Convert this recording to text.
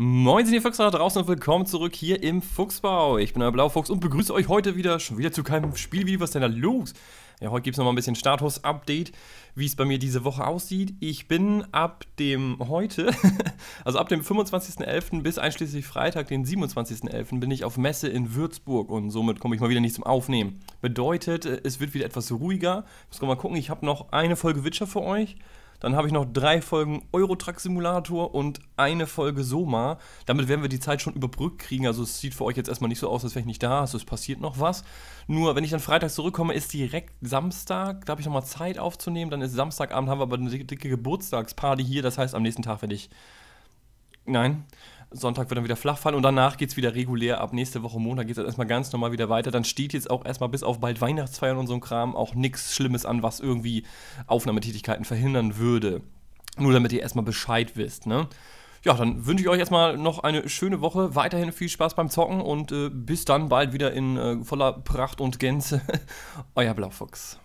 Moin, sind ihr Fuchs da draußen und willkommen zurück hier im Fuchsbau. Ich bin euer Blaufuchs und begrüße euch heute wieder, schon wieder zu keinem Spielvideo. Was ist denn da los? Ja, heute gibt es nochmal ein bisschen Status-Update, wie es bei mir diese Woche aussieht. Ich bin ab dem heute, also ab dem 25.11. bis einschließlich Freitag, den 27.11., bin ich auf Messe in Würzburg und somit komme ich mal wieder nicht zum Aufnehmen. Bedeutet, äh, es wird wieder etwas ruhiger. Ich muss mal gucken, ich habe noch eine Folge Witcher für euch. Dann habe ich noch drei Folgen Eurotruck Simulator und eine Folge Soma. Damit werden wir die Zeit schon überbrückt kriegen. Also es sieht für euch jetzt erstmal nicht so aus, als wäre ich nicht da. Also es passiert noch was. Nur wenn ich dann Freitag zurückkomme, ist direkt Samstag. Da habe ich nochmal Zeit aufzunehmen. Dann ist Samstagabend, haben wir aber eine dicke Geburtstagsparty hier. Das heißt, am nächsten Tag werde ich Nein. Sonntag wird dann wieder flach fallen und danach geht es wieder regulär ab. Nächste Woche Montag geht es erstmal ganz normal wieder weiter. Dann steht jetzt auch erstmal bis auf bald Weihnachtsfeiern und so ein Kram auch nichts Schlimmes an, was irgendwie Aufnahmetätigkeiten verhindern würde. Nur damit ihr erstmal Bescheid wisst, ne? Ja, dann wünsche ich euch erstmal noch eine schöne Woche. Weiterhin viel Spaß beim Zocken und äh, bis dann bald wieder in äh, voller Pracht und Gänze. Euer Blaufuchs.